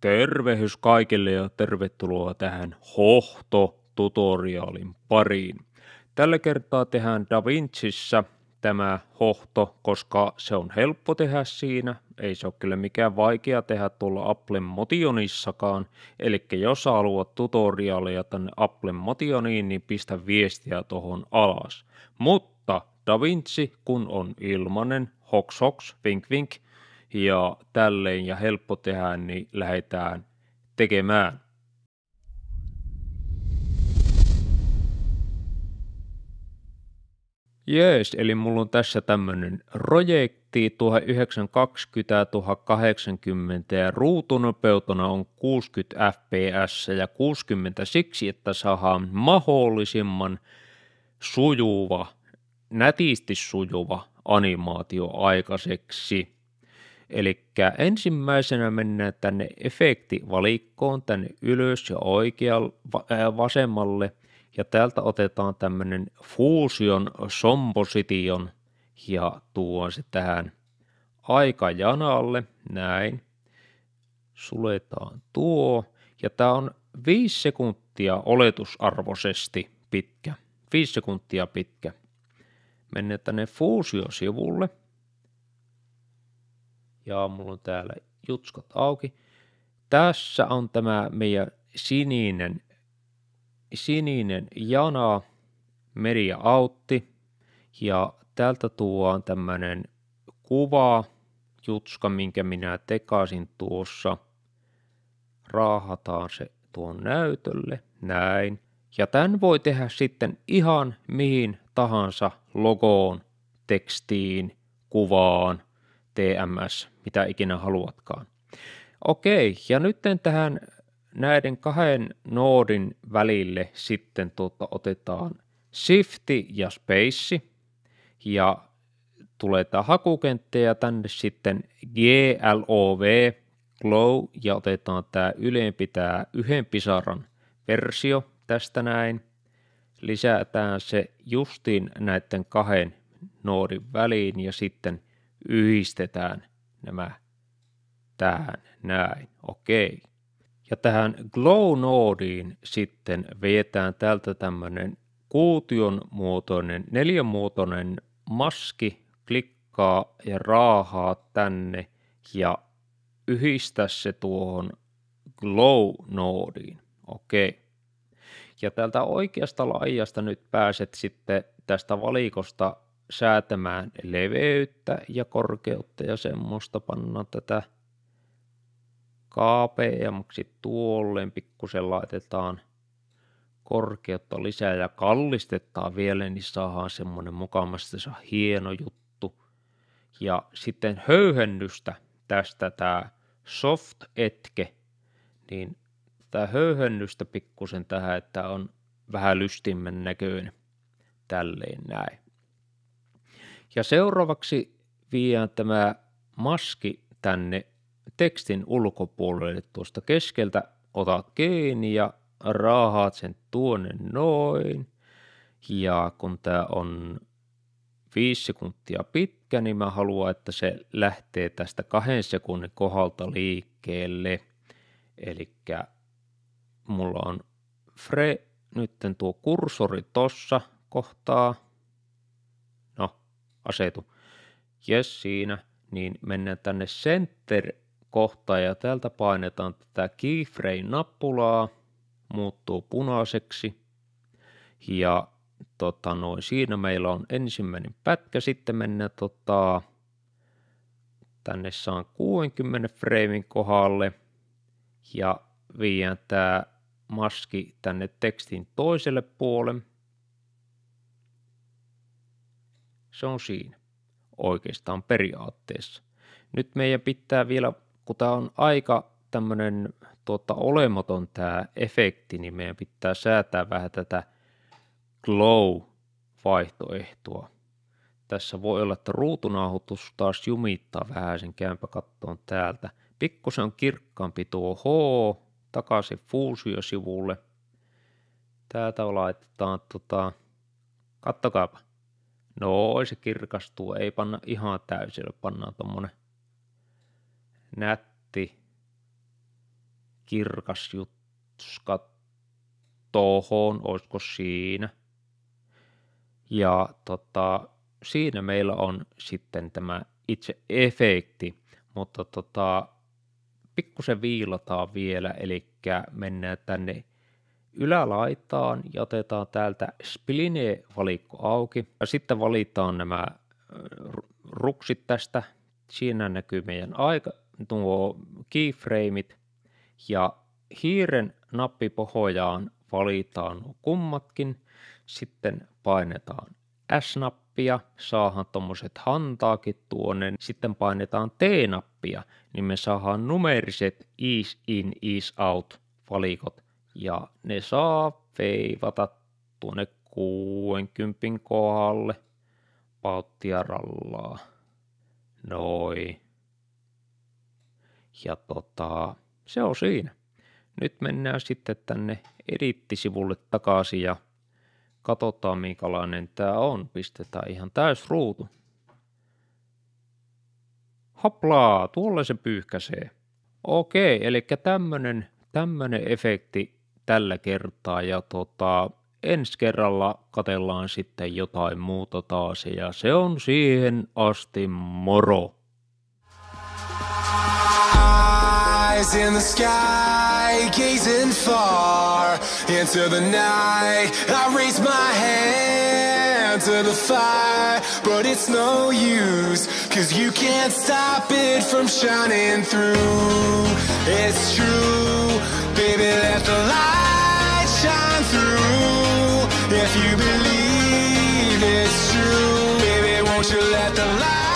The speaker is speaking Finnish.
Tervehys kaikille ja tervetuloa tähän hohto-tutoriaalin pariin. Tällä kertaa tehdään Davinciissa tämä hohto, koska se on helppo tehdä siinä. Ei se ole kyllä mikään vaikea tehdä tuolla Apple Motionissakaan. Eli jos haluat tutoriaalia tänne Apple Motioniin, niin pistä viestiä tuohon alas. Mutta DaVinci, kun on ilmanen, hoks hoks, vink vink – ja tälleen ja helppo tehdä, niin lähdetään tekemään. Jees, eli mulla on tässä tämmönen projekti 1920-1080 ja ruutunopeutona on 60 fps ja 60 siksi, että saadaan mahdollisimman sujuva, nätisti sujuva animaatio aikaiseksi. Eli ensimmäisenä mennään tänne efektivalikkoon, tänne ylös ja oikealle, äh, vasemmalle, ja täältä otetaan tämmöinen Fusion somposition ja tuon se tähän aikajanalle, näin. Suletaan tuo, ja tämä on 5 sekuntia oletusarvoisesti pitkä. 5 sekuntia pitkä. Mennään tänne Fusion-sivulle ja mulla on täällä jutskot auki. Tässä on tämä meidän sininen, sininen jana, media autti ja täältä tuodaan tämmöinen kuva, jutska, minkä minä tekasin tuossa. Raahataan se tuon näytölle, näin. Ja tämän voi tehdä sitten ihan mihin tahansa logoon, tekstiin, kuvaan, TMS, mitä ikinä haluatkaan. Okei, ja nyt tähän näiden kahden noodin välille sitten tuota, otetaan shifti ja space, ja tulee tämä hakukenttä ja tänne sitten GLOV, glow, ja otetaan tämä ylempi tämä yhden pisaran versio tästä näin. Lisätään se justiin näiden kahden noodin väliin ja sitten yhdistetään nämä tähän näin. Okei. Ja tähän Glow Noodiin sitten vetään täältä tämmöinen kuution muotoinen, neljänmuotoinen maski, klikkaa ja raahaa tänne ja yhdistä se tuohon Glow Noodiin. Okei. Ja täältä oikeasta laajasta nyt pääset sitten tästä valikosta säätämään leveyttä ja korkeutta ja semmoista. panna tätä kaapeammaksi tuolleen pikkusen laitetaan korkeutta lisää ja kallistetaan vielä, niin saadaan semmoinen mukamastinsa hieno juttu. Ja sitten höyhennystä tästä tämä soft etke, niin tämä höyhennystä pikkusen tähän, että on vähän lystimmän näköinen. Tälleen näin. Ja seuraavaksi viedään tämä maski tänne tekstin ulkopuolelle tuosta keskeltä. Otat kiinni ja raahaat sen tuonne noin. Ja kun tämä on viisi sekuntia pitkä, niin mä haluan, että se lähtee tästä kahden sekunnin kohdalta liikkeelle. Eli mulla on fre, nyt tuo kursori tossa kohtaa, asetu. Jes siinä, niin mennään tänne center kohtaan ja täältä painetaan tätä keyframe-nappulaa, muuttuu punaiseksi ja tota noin, siinä meillä on ensimmäinen pätkä, sitten mennään tota, tänne saan 60 framein kohdalle ja viiän tämä maski tänne tekstin toiselle puolelle Se on siinä. Oikeastaan periaatteessa. Nyt meidän pitää vielä, kun tämä on aika tämmöinen tuota, olematon tämä efekti, niin meidän pitää säätää vähän tätä glow-vaihtoehtoa. Tässä voi olla, että ruutunauhoitus taas jumittaa vähän sen käympä kattoon täältä. Pikkusen on kirkkaampi tuo H, takaisin fuusiosivulle. Täältä laitetaan, tota, kattokaapa, No, se kirkastuu, ei panna ihan täysillä, pannaan tommonen nätti kirkas jutska tohon, olisiko siinä. Ja tota, siinä meillä on sitten tämä itse efekti, mutta tota, pikkusen viilataan vielä, eli mennään tänne ylälaitaan ja otetaan täältä Spline-valikko auki. Ja sitten valitaan nämä äh, ruksit tästä. Siinä näkyy meidän aika, nuo keyframeit. Ja hiiren nappipohojaan valitaan kummatkin. Sitten painetaan S-nappia, saahan tuommoiset hantaakin tuonne, sitten painetaan T-nappia, niin me saadaan numeriset is in, is out valikot ja ne saa veivata tuonne 60 kohdalle rallaa. Noi. Ja tota, se on siinä. Nyt mennään sitten tänne edittisivulle takaisin ja katsotaan minkälainen tämä on. Pistetään ihan täysruutu. Haplaa, tuolla se pyyhkäsee. Okei, eli tämmönen, tämmönen efekti tällä kertaa ja tota, ensi kerralla katellaan sitten jotain muuta taas ja se on siihen asti moro. Eyes in the sky. gazing far into the night. I raise my hand to the fire, but it's no use, cause you can't stop it from shining through. It's true, baby, let the light shine through. If you believe it's true, baby, won't you let the light